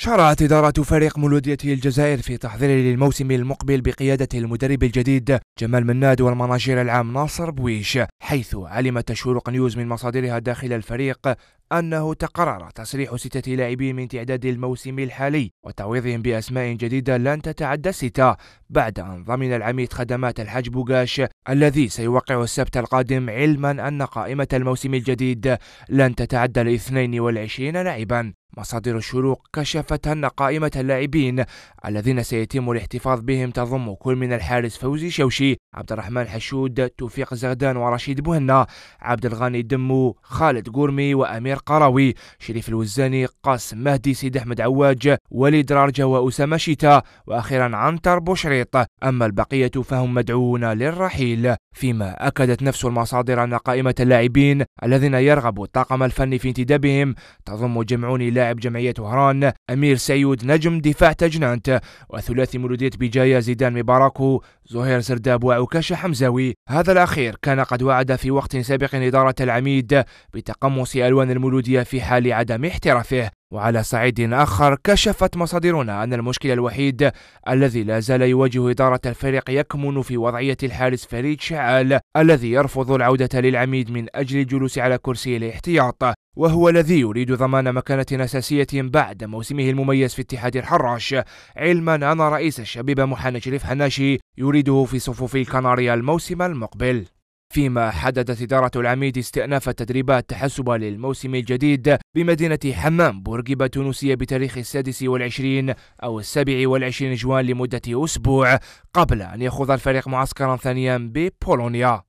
شرعت إدارة فريق مولودية الجزائر في تحضيره للموسم المقبل بقيادة المدرب الجديد جمال مناد والمناشير العام ناصر بويش حيث علمت شروق نيوز من مصادرها داخل الفريق أنه تقرر تصريح ستة لاعبين من تعداد الموسم الحالي وتعويضهم بأسماء جديدة لن تتعدى ستة بعد أن ضمن العميد خدمات الحاج بوغاش الذي سيوقع السبت القادم علما أن قائمة الموسم الجديد لن تتعدى الاثنين والعشرين لاعبا مصادر الشروق كشفت أن قائمة اللاعبين الذين سيتم الاحتفاظ بهم تضم كل من الحارس فوزي شوشي، عبد الرحمن حشود، توفيق زغدان ورشيد بوهنا، عبد الغني دمو، خالد قورمي وأمير قراوي، شريف الوزاني، قاسم مهدي، سيد أحمد عواج، وليد رارجة وأسامة شيتا، وأخيرا عنتر بوشريط، أما البقية فهم مدعوون للرحيل، فيما أكدت نفس المصادر أن قائمة اللاعبين الذين يرغب الطاقم الفني في انتدابهم تضم جمعون لاعب لاعب جمعية وهران أمير سيود نجم دفاع تجنانت وثلاثي مولودية بجاية زيدان مباركو زهير زرداب وعكاشة حمزاوي هذا الأخير كان قد وعد في وقت سابق إدارة العميد بتقمص ألوان المولودية في حال عدم احترافه وعلى صعيد آخر كشفت مصادرنا أن المشكل الوحيد الذي لا زال يواجه إدارة الفريق يكمن في وضعية الحارس فريد شعال الذي يرفض العودة للعميد من أجل الجلوس على كرسي الاحتياط وهو الذي يريد ضمان مكانة أساسية بعد موسمه المميز في اتحاد الحراش علما أن رئيس الشبيبة محمد شريف حناشي يريده في صفوف الكناريا الموسم المقبل فيما حددت إدارة العميد استئناف التدريبات تحسبا للموسم الجديد بمدينة حمام بورقيبة تونسية بتاريخ السادس والعشرين أو السابع والعشرين جوان لمدة أسبوع قبل أن يخوض الفريق معسكرا ثانيا ببولونيا